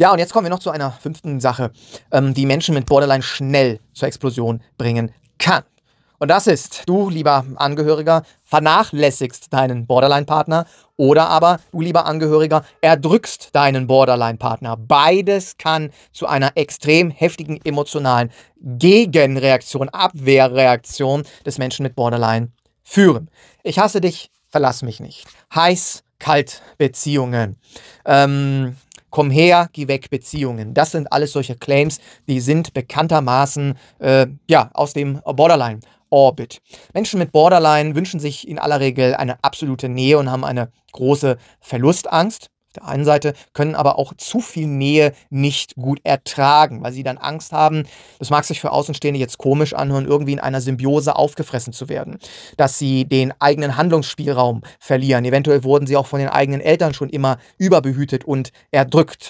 Ja, und jetzt kommen wir noch zu einer fünften Sache, ähm, die Menschen mit Borderline schnell zur Explosion bringen kann. Und das ist, du, lieber Angehöriger, vernachlässigst deinen Borderline-Partner oder aber, du, lieber Angehöriger, erdrückst deinen Borderline-Partner. Beides kann zu einer extrem heftigen emotionalen Gegenreaktion, Abwehrreaktion des Menschen mit Borderline führen. Ich hasse dich, verlass mich nicht. Heiß, kalt Beziehungen. Ähm, komm her, geh weg, Beziehungen. Das sind alles solche Claims, die sind bekanntermaßen äh, ja, aus dem Borderline. Orbit. Menschen mit Borderline wünschen sich in aller Regel eine absolute Nähe und haben eine große Verlustangst der einen Seite können aber auch zu viel Nähe nicht gut ertragen, weil sie dann Angst haben, das mag sich für Außenstehende jetzt komisch anhören, irgendwie in einer Symbiose aufgefressen zu werden, dass sie den eigenen Handlungsspielraum verlieren. Eventuell wurden sie auch von den eigenen Eltern schon immer überbehütet und erdrückt.